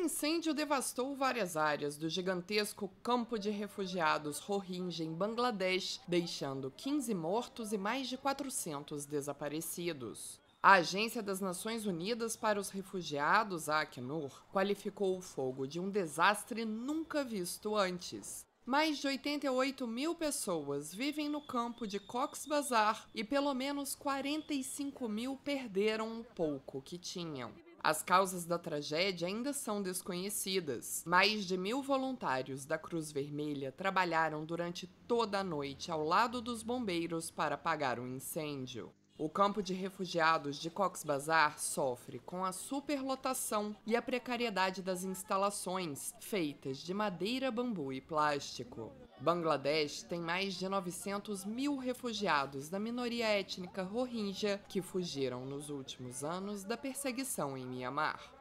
O incêndio devastou várias áreas do gigantesco campo de refugiados Rohingya em Bangladesh, deixando 15 mortos e mais de 400 desaparecidos. A Agência das Nações Unidas para os Refugiados, a Acnur, qualificou o fogo de um desastre nunca visto antes. Mais de 88 mil pessoas vivem no campo de Cox Bazar e pelo menos 45 mil perderam o pouco que tinham. As causas da tragédia ainda são desconhecidas. Mais de mil voluntários da Cruz Vermelha trabalharam durante toda a noite ao lado dos bombeiros para apagar o incêndio. O campo de refugiados de Cox Bazar sofre com a superlotação e a precariedade das instalações, feitas de madeira, bambu e plástico. Bangladesh tem mais de 900 mil refugiados da minoria étnica Rohingya que fugiram nos últimos anos da perseguição em Myanmar.